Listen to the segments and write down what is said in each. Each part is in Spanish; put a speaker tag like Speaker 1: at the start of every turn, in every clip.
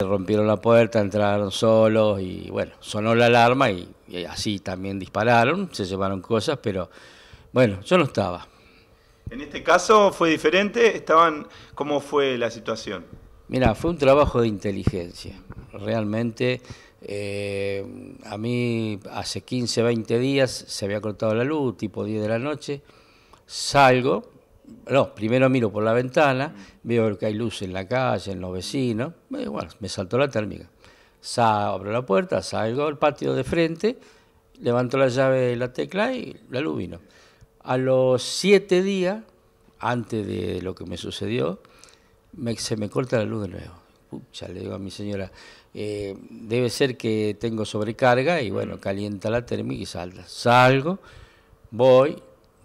Speaker 1: Rompieron la puerta, entraron solos y bueno, sonó la alarma y, así también dispararon, se llevaron cosas, pero bueno, yo no estaba. En este caso fue diferente, estaban, ¿cómo fue la situación? Mira, fue un trabajo de inteligencia. Realmente eh, a mí hace 15, 20 días se había cortado la luz, tipo 10 de la noche, salgo no, primero miro por la ventana, veo que hay luz en la calle, en los vecinos, bueno, me saltó la térmica. abro la puerta, salgo al patio de frente, levanto la llave de la tecla y la luz vino. A los siete días, antes de lo que me sucedió, se me corta la luz de nuevo. Pucha, le digo a mi señora, eh, debe ser que tengo sobrecarga y bueno, calienta la térmica y salta. Salgo, voy,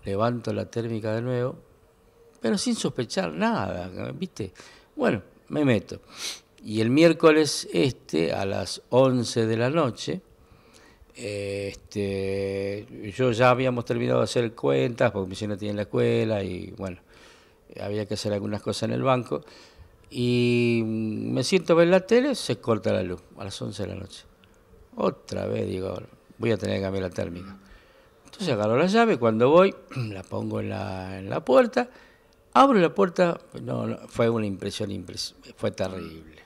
Speaker 1: levanto la térmica de nuevo, pero sin sospechar nada, ¿viste? Bueno, me meto. Y el miércoles este, a las 11 de la noche, este, yo ya habíamos terminado de hacer cuentas, porque mi señora tiene la escuela y bueno, había que hacer algunas cosas en el banco. Y me siento a ver la tele, se corta la luz a las 11 de la noche. Otra vez digo, voy a tener que cambiar la térmica. Entonces agarro la llave, cuando voy, la pongo en la, en la puerta Abro la puerta, no, fue una impresión, fue terrible.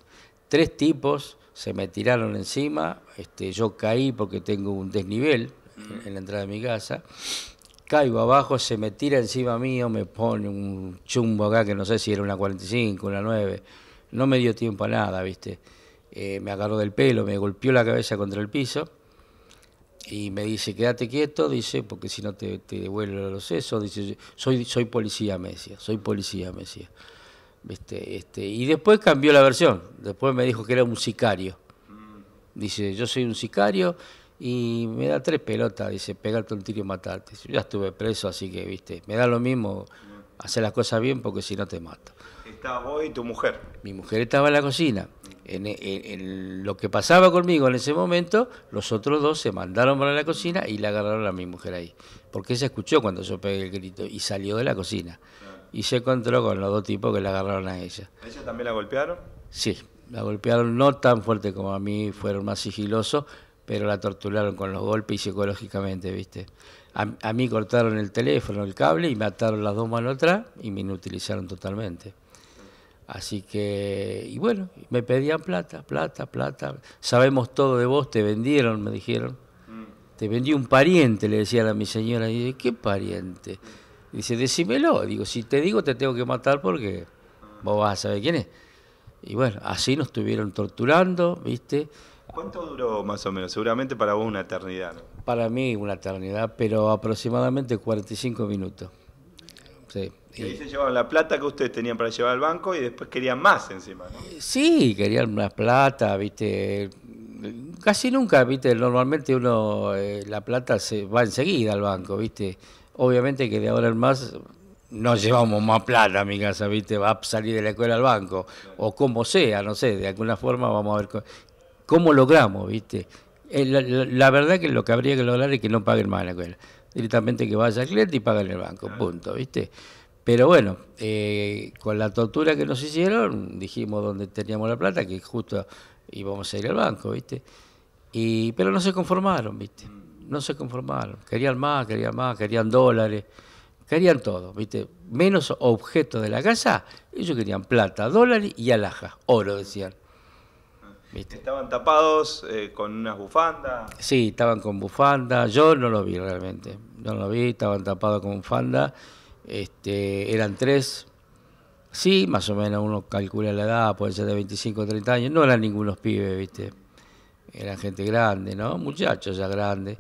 Speaker 1: Tres tipos se me tiraron encima, este, yo caí porque tengo un desnivel en, la entrada de mi casa, caigo abajo, se me tira encima mío, me pone un chumbo acá que no sé si era una 45, una 9, no me dio tiempo a nada, viste. Eh, me agarró del pelo, me golpeó la cabeza contra el piso y me dice, quédate quieto, dice, porque si no te, devuelvo los sesos, dice, soy, soy policía, me soy policía, me decía. Este, este, y después cambió la versión, después me dijo que era un sicario. Dice, yo soy un sicario y me da tres pelotas, dice, pegarte un tiro y matarte. ya estuve preso, así que, viste, me da lo mismo hacer las cosas bien porque si no te mato. Estaba vos y tu mujer? Mi mujer estaba en la cocina en, lo que pasaba conmigo en ese momento, los otros dos se mandaron para la cocina y la agarraron a mi mujer ahí. Porque ella escuchó cuando yo pegué el grito y salió de la cocina. Y se encontró con los dos tipos que la agarraron a ella. ella también la golpearon? Sí, la golpearon no tan fuerte como a mí, fueron más sigilosos, pero la torturaron con los golpes y psicológicamente, ¿viste? A, a mí cortaron el teléfono, el cable y me ataron las dos manos atrás y me inutilizaron totalmente. Así que, y bueno, me pedían plata, plata, plata. Sabemos todo de vos, te vendieron, me dijeron. Mm. Te vendí un pariente, le decían a mi señora. Y dice, ¿qué pariente? dice, decímelo. Digo, si te digo, te tengo que matar porque ah. vos vas a saber quién es. Y bueno, así nos estuvieron torturando, ¿viste? ¿Cuánto duró más o menos? Seguramente para vos una eternidad. Para mí una eternidad, pero aproximadamente 45 minutos. Y se llevaban la plata que ustedes tenían para llevar al banco y después querían más encima, ¿no? Eh, sí, querían más plata, viste. Casi nunca, viste, normalmente uno, eh, la plata se va enseguida al banco, viste. Obviamente que de ahora en más no llevamos más plata a mi casa, viste, va a salir de la escuela al banco, o como sea, no sé, de alguna forma vamos a ver cómo, logramos, viste. Eh, la, la, verdad que lo que habría que lograr es que no paguen más la escuela directamente que vaya al cliente y paga en el banco, punto, ¿viste? Pero bueno, eh, con la tortura que nos hicieron, dijimos donde teníamos la plata, que justo íbamos a ir al banco, ¿viste? Y, pero no se conformaron, ¿viste? No se conformaron. Querían más, querían más, querían dólares, querían todo, ¿viste? Menos objetos de la casa, ellos querían plata, dólares y alhajas, oro, decían. Estaban tapados eh, con unas bufandas. Sí, estaban con bufanda. Yo no lo vi realmente. No lo vi, estaban tapados con bufanda. Este, eran tres. Sí, más o menos uno calcula la edad, puede ser de 25 o 30 años. No eran ningunos pibes, ¿viste? Eran gente grande, ¿no? Muchachos ya grandes.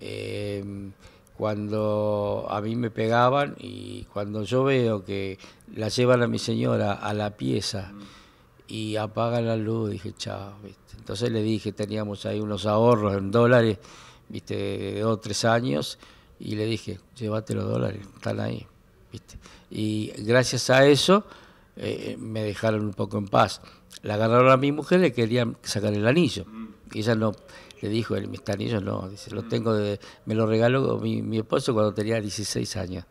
Speaker 1: Em, cuando a mí me pegaban y cuando yo veo que la llevan a mi señora a la pieza. Mm y apaga la luz. Dije, chao, Entonces le dije, teníamos ahí unos ahorros en dólares, ¿viste? De dos o tres años, y le dije, llévate los dólares, están ahí, ¿viste? Y gracias a eso eh, me dejaron un poco en paz. La agarraron a mi mujer, le querían sacar el anillo. Mm. Y ella no, le dijo, el, mis este anillos no, dice, lo mm. tengo de, me lo regaló mi, mi esposo cuando tenía 16 años.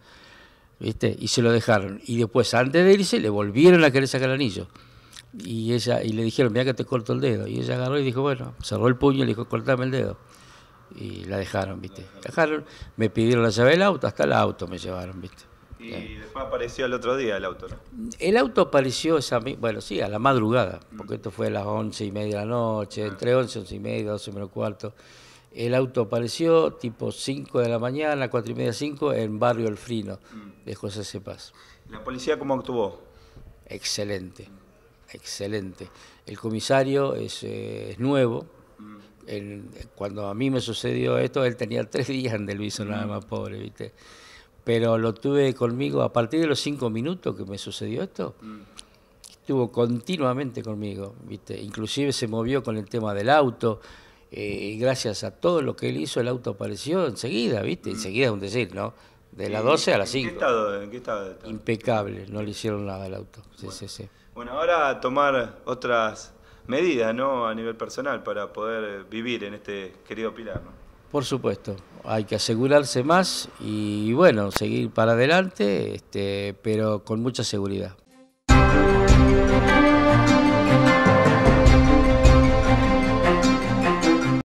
Speaker 1: ¿Viste? Y se lo dejaron. Y después, antes de irse, le volvieron a querer sacar el anillo y ella y le dijeron, mira que te corto el dedo. Y ella agarró y dijo, bueno, cerró el puño y le dijo, cortame el dedo. Y la dejaron, ¿viste? Dejaron, me pidieron la llave del auto, hasta el auto me llevaron, ¿viste? Y después apareció el otro día el auto, ¿no? El auto apareció, esa, bueno, sí, a la madrugada, porque esto fue a las once y media de la noche, ah. entre once, once y media, doce menos cuarto. El auto apareció tipo 5 de la mañana, cuatro y media, 5, en Barrio Frino, mm. de José Cepaz. ¿La policía cómo actuó? Excelente excelente. El comisario es, eh, nuevo. Mm. cuando a mí me sucedió esto, él tenía tres días en Luis, nada mm. más pobre, ¿viste? Pero lo tuve conmigo a partir de los cinco minutos que me sucedió esto. Mm. Estuvo continuamente conmigo, ¿viste? Inclusive se movió con el tema del auto. Eh, y gracias a todo lo que él hizo, el auto apareció enseguida, ¿viste? Enseguida es un decir, ¿no? De las 12 a las 5. qué estado, Impecable, no le hicieron nada al auto. Sí, sí, sí. Bueno, ahora tomar otras medidas, ¿no? A nivel personal para poder vivir en este querido pilar, Por supuesto, hay que asegurarse más y, bueno, seguir para adelante, este, pero con mucha seguridad.